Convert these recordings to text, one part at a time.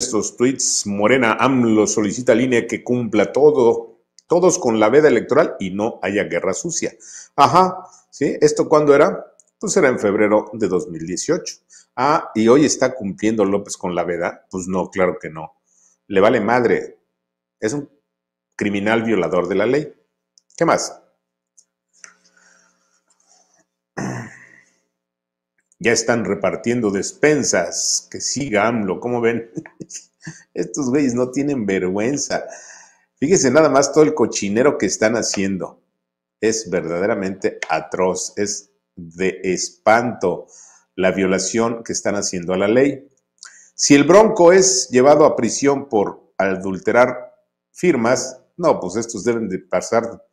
estos tweets, Morena AMLO solicita línea que cumpla todo, todos con la veda electoral y no haya guerra sucia. Ajá, ¿sí? ¿Esto cuándo era? Pues era en febrero de 2018. Ah, ¿y hoy está cumpliendo López con la veda? Pues no, claro que no. Le vale madre. Es un criminal violador de la ley. ¿Qué más? Ya están repartiendo despensas. Que siga AMLO, ¿cómo ven? Estos güeyes no tienen vergüenza. Fíjense nada más todo el cochinero que están haciendo. Es verdaderamente atroz, es de espanto la violación que están haciendo a la ley. Si el bronco es llevado a prisión por adulterar firmas, no, pues estos deben de pasar,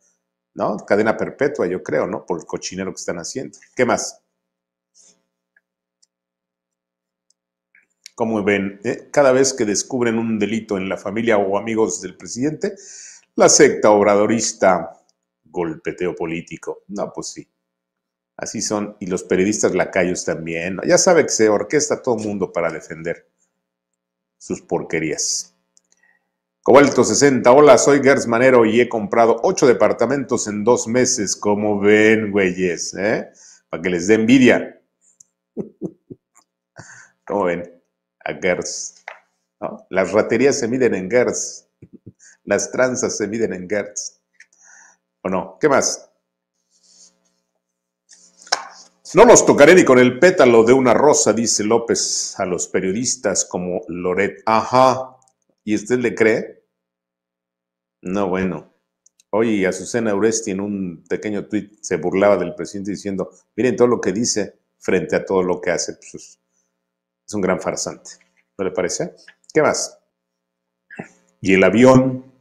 ¿no? Cadena perpetua, yo creo, ¿no? Por el cochinero que están haciendo. ¿Qué más? Como ven, eh? cada vez que descubren un delito en la familia o amigos del presidente, la secta obradorista, golpeteo político. No, pues sí. Así son. Y los periodistas lacayos también. Ya sabe que se orquesta todo el mundo para defender sus porquerías. Cobalto 60, hola, soy Gertz Manero y he comprado ocho departamentos en dos meses. Como ven, güeyes? ¿Eh? Para que les dé envidia. como ven? a Gertz. Las raterías se miden en Gertz, las tranzas se miden en Gertz. ¿O no? ¿Qué más? No los tocaré ni con el pétalo de una rosa, dice López a los periodistas como Loret. Ajá. ¿Y usted le cree? No, bueno. Hoy Azucena Uresti en un pequeño tuit se burlaba del presidente diciendo, miren todo lo que dice frente a todo lo que hace. Pues, es un gran farsante. ¿No le parece? ¿Qué más? Y el avión,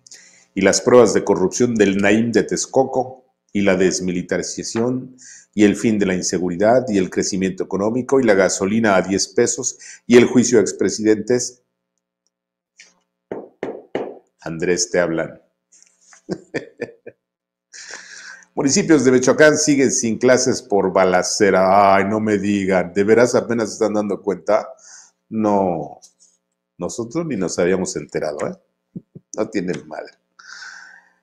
y las pruebas de corrupción del Naim de Texcoco, y la desmilitarización, y el fin de la inseguridad, y el crecimiento económico, y la gasolina a 10 pesos, y el juicio a expresidentes. Andrés, te hablan. Municipios de Michoacán siguen sin clases por balacera. Ay, no me digan, ¿de veras apenas están dando cuenta? No, nosotros ni nos habíamos enterado, ¿eh? No tienen madre.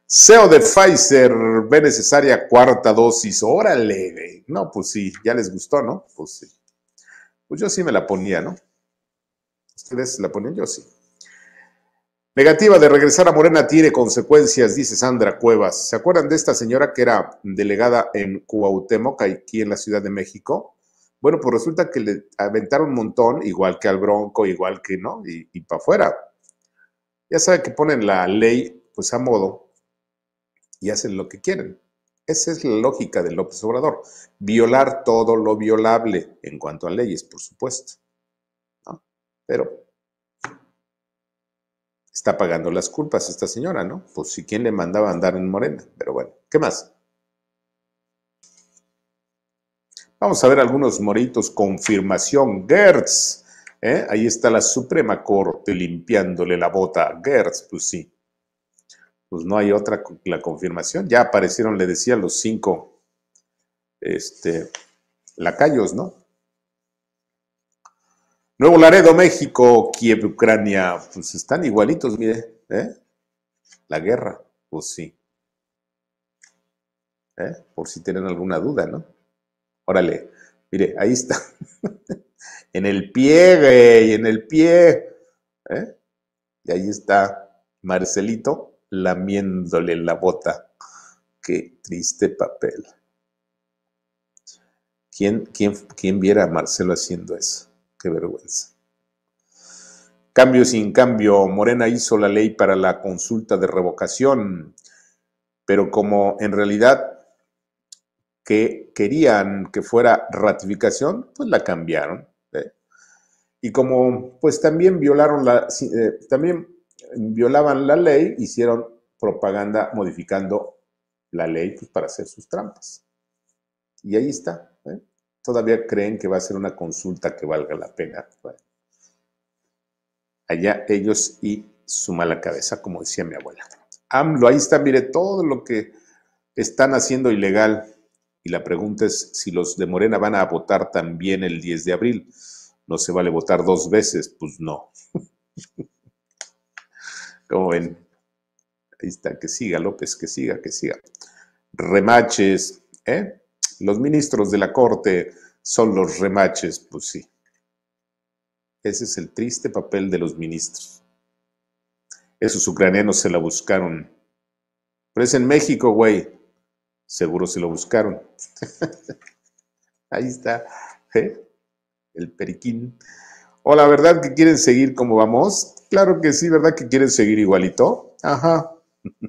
CEO de Pfizer ve necesaria cuarta dosis. Órale, güey. No, pues sí, ya les gustó, ¿no? Pues sí. Pues yo sí me la ponía, ¿no? ¿Ustedes la ponían? Yo sí. Negativa de regresar a Morena tiene consecuencias, dice Sandra Cuevas. ¿Se acuerdan de esta señora que era delegada en Cuauhtémoc, aquí en la Ciudad de México? Bueno, pues resulta que le aventaron un montón, igual que al Bronco, igual que, ¿no? Y, para afuera. Ya sabe que ponen la ley, pues a modo, y hacen lo que quieren. Esa es la lógica de López Obrador. Violar todo lo violable en cuanto a leyes, por supuesto. ¿no? Pero está pagando las culpas esta señora, ¿no? Pues si quién le mandaba a andar en Morena, pero bueno, ¿qué más? Vamos a ver algunos moritos. Confirmación, Gertz. ¿eh? Ahí está la Suprema Corte limpiándole la bota. Gertz, pues sí. Pues no hay otra la confirmación. Ya aparecieron, le decía, los cinco este, lacayos, ¿no? Nuevo Laredo, México, Kiev, Ucrania, pues están igualitos, mire, ¿eh? La guerra, pues sí. ¿Eh? Por si tienen alguna duda, ¿no? Órale, mire, ahí está. en el pie, güey, ¿eh? en el pie. Y ahí está Marcelito lamiéndole la bota. Qué triste papel. ¿Quién, quién viera a Marcelo haciendo eso? Qué vergüenza. Cambio sin cambio, Morena hizo la ley para la consulta de revocación, pero como en realidad que querían que fuera ratificación, pues la cambiaron. ¿eh? Y como pues también violaron la, eh, también violaban la ley, hicieron propaganda modificando la ley pues, para hacer sus trampas. Y ahí está todavía creen que va a ser una consulta que valga la pena. allá ellos y su mala cabeza, como decía mi abuela. AMLO, ahí está, mire, todo lo que están haciendo ilegal. Y la pregunta es si los de Morena van a votar también el 10 de abril. ¿No se vale votar dos veces? Pues no. como ven? Ahí está, que siga López, que siga, que siga. Remaches, ¿eh? Los ministros de la corte son los remaches, pues sí. Ese es el triste papel de los ministros. Esos ucranianos se la buscaron. Pero es en México, güey. Seguro se lo buscaron. Ahí está. ¿eh? El periquín. O la verdad que quieren seguir como vamos. Claro que sí, ¿verdad que quieren seguir igualito? Ajá.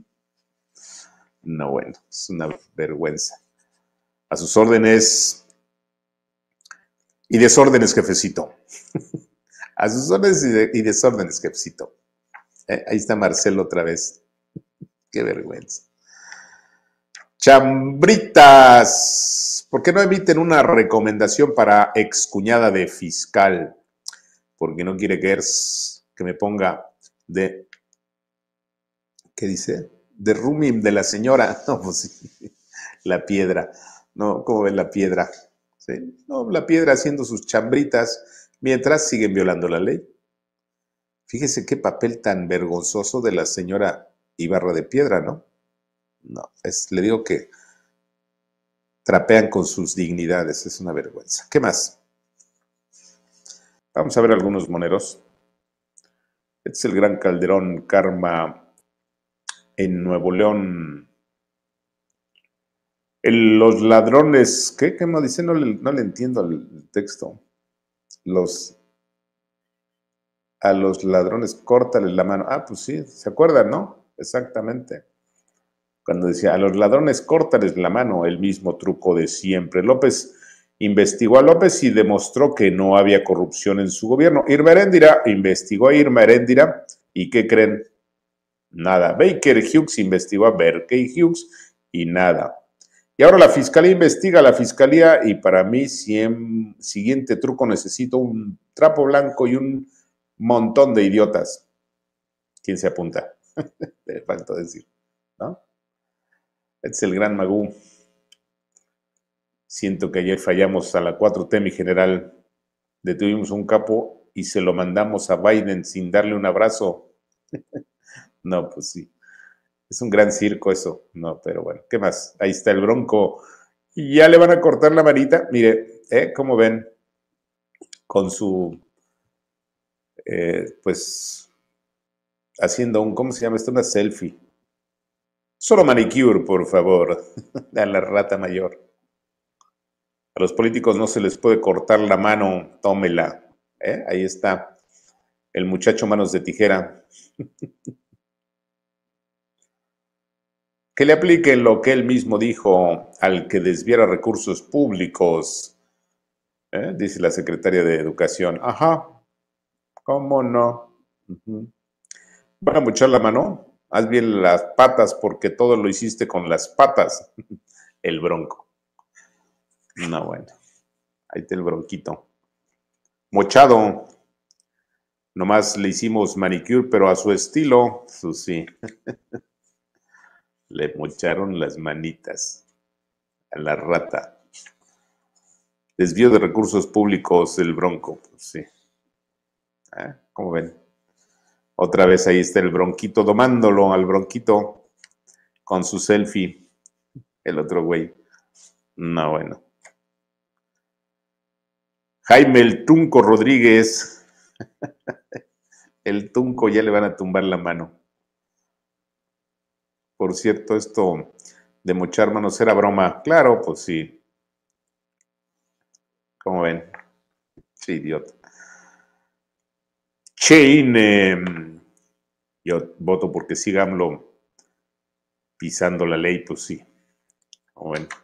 No, bueno, es una vergüenza. A sus órdenes. Y desórdenes, jefecito. A sus órdenes y, desórdenes, jefecito. Eh, ahí está Marcelo otra vez. Qué vergüenza. Chambritas, ¿por qué no emiten una recomendación para excuñada de fiscal? Porque no quiere que, que me ponga de. ¿Qué dice? De rumim de la señora. No, pues la piedra. ¿no? Como ven la piedra, No, la piedra haciendo sus chambritas mientras siguen violando la ley. Fíjese qué papel tan vergonzoso de la señora Ibarra de Piedra, ¿no? No, es, le digo que trapean con sus dignidades, es una vergüenza. ¿Qué más? Vamos a ver algunos moneros. Este es el Gran Calderón Karma en Nuevo León, los ladrones, ¿qué? ¿Qué me dice? No le, entiendo el texto. Los a los ladrones, córtales la mano. Ah, pues sí, ¿se acuerdan, no? Exactamente. Cuando decía, a los ladrones, córtales la mano, el mismo truco de siempre. López investigó a López y demostró que no había corrupción en su gobierno. Irma Heréndira investigó a Irma Heréndira y ¿qué creen? Nada. Baker Hughes investigó a Berkey Hughes y nada. Y ahora la fiscalía investiga, la fiscalía, y para mí, si siguiente truco necesito un trapo blanco y un montón de idiotas. ¿Quién se apunta? falta decir, ¿no? Este es el gran Magú. Siento que ayer fallamos a la 4T, mi general. Detuvimos un capo y se lo mandamos a Biden sin darle un abrazo. no, pues sí. Es un gran circo eso, ¿no? Pero bueno, ¿qué más? Ahí está el bronco. Ya le van a cortar la manita. Mire, ¿eh? como ven, con su, eh, pues, haciendo un, ¿cómo se llama esto? Una selfie. Solo manicure, por favor, a la rata mayor. A los políticos no se les puede cortar la mano, tómela. ¿Eh? Ahí está el muchacho manos de tijera. que le aplique lo que él mismo dijo al que desviara recursos públicos, ¿eh? dice la secretaria de Educación. Ajá, ¿cómo no? Bueno, a pues mochar la mano, haz bien las patas porque todo lo hiciste con las patas, el bronco. No, bueno, ahí está el bronquito. Mochado, nomás le hicimos manicure, pero a su estilo, sí. le mocharon las manitas a la rata. Desvío de recursos públicos el bronco, pues sí. Ah, ¿Cómo ven? Otra vez ahí está el bronquito domándolo al bronquito con su selfie. El otro güey. No, bueno. Jaime el Tunco Rodríguez. el Tunco ya le van a tumbar la mano. Por cierto, esto de mochar manos era broma. Claro, pues sí. Como ven? Sí, idiota. Chain. yo voto porque siga pisando la ley, pues sí. ¿Cómo ven?